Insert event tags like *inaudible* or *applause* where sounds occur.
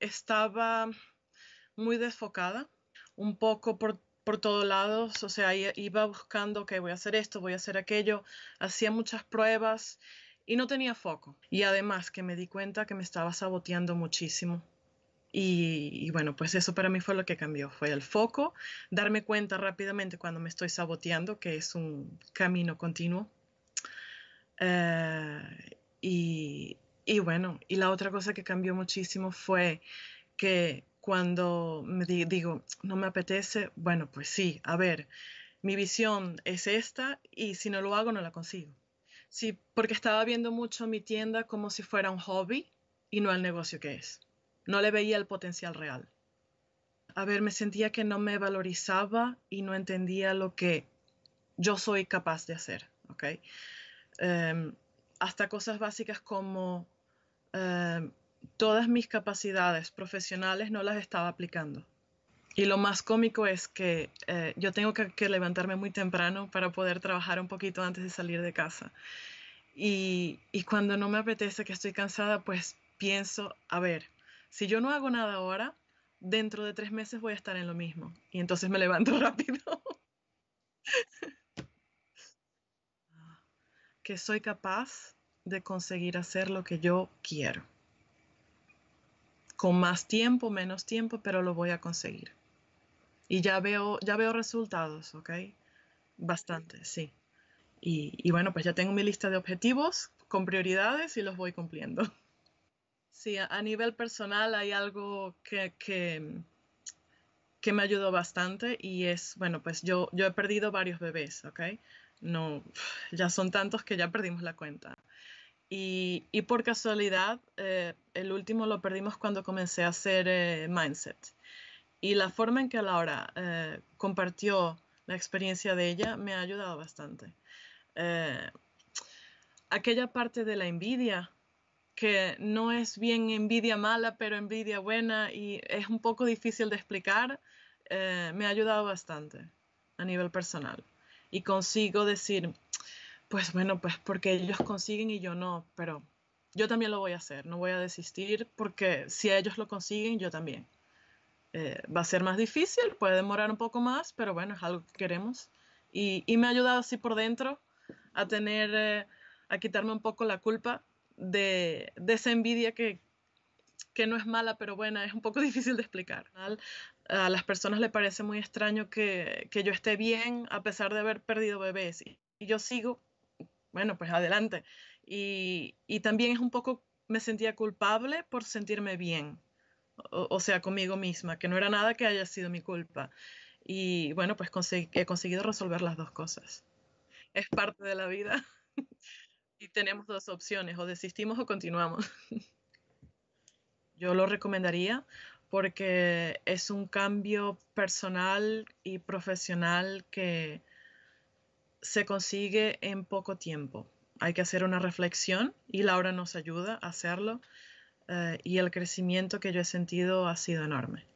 estaba muy desfocada, un poco por, por todos lados, o sea, iba buscando, ok, voy a hacer esto, voy a hacer aquello, hacía muchas pruebas y no tenía foco. Y además que me di cuenta que me estaba saboteando muchísimo. Y, bueno, pues eso para mí fue lo que cambió, fue el foco, darme cuenta rápidamente cuando me estoy saboteando, que es un camino continuo. Eh, y y bueno, y la otra cosa que cambió muchísimo fue que cuando me digo, no me apetece, bueno, pues sí, a ver, mi visión es esta y si no lo hago no la consigo. Sí, porque estaba viendo mucho mi tienda como si fuera un hobby y no el negocio que es. No le veía el potencial real. A ver, me sentía que no me valorizaba y no entendía lo que yo soy capaz de hacer, ¿ok? Em, hasta cosas básicas como eh, todas mis capacidades profesionales no las estaba aplicando. Y lo más cómico es que eh, yo tengo que, levantarme muy temprano para poder trabajar un poquito antes de salir de casa. Y, y cuando no me apetece, que estoy cansada, pues pienso, a ver, si yo no hago nada ahora, dentro de tres meses voy a estar en lo mismo. Y entonces me levanto *laughs* rápido. *laughs* que soy capaz de conseguir hacer lo que yo quiero. Con más tiempo, menos tiempo, pero lo voy a conseguir. Y ya veo, ya veo resultados, ¿ok? Bastante, sí. Y, bueno, pues ya tengo mi lista de objetivos con prioridades y los voy cumpliendo. *laughs* Sí, a, nivel personal hay algo que, que, que, me ayudó bastante y es, bueno, pues yo, yo he perdido varios bebés, ¿ok? No, ya son tantos que ya perdimos la cuenta. Y, por casualidad, eh, el último lo perdimos cuando comencé a hacer eh, Mindset. Y la forma en que Laura eh, compartió la experiencia de ella me ha ayudado bastante. Eh, aquella parte de la envidia, que no es bien envidia mala, pero envidia buena y es un poco difícil de explicar, me ha ayudado bastante a nivel personal. Y consigo decir, pues bueno, pues porque ellos consiguen y yo no, pero yo también lo voy a hacer, no voy a desistir porque si ellos lo consiguen, yo también. Eh, va a ser más difícil, puede demorar un poco más, pero bueno, es algo que queremos. Y, me ha ayudado así por dentro a tener, eh, a quitarme un poco la culpa de, esa envidia que, no es mala, pero buena, es un poco *laughs* difícil de explicar. A las personas les parece muy extraño que, yo esté bien a pesar de haber perdido bebés. y yo sigo bueno, pues adelante. Y, también es un poco, me sentía culpable por sentirme bien, o, sea, conmigo misma, que no era nada que haya sido mi culpa. Y bueno, pues he conseguido resolver las dos cosas. Es parte de la vida *laughs* y tenemos dos opciones, o desistimos o continuamos. *laughs* Yo lo recomendaría porque es un cambio personal y profesional que, se consigue en poco tiempo. Hay que hacer una reflexión y Laura nos ayuda a hacerlo eh, y el crecimiento que yo he sentido ha sido enorme.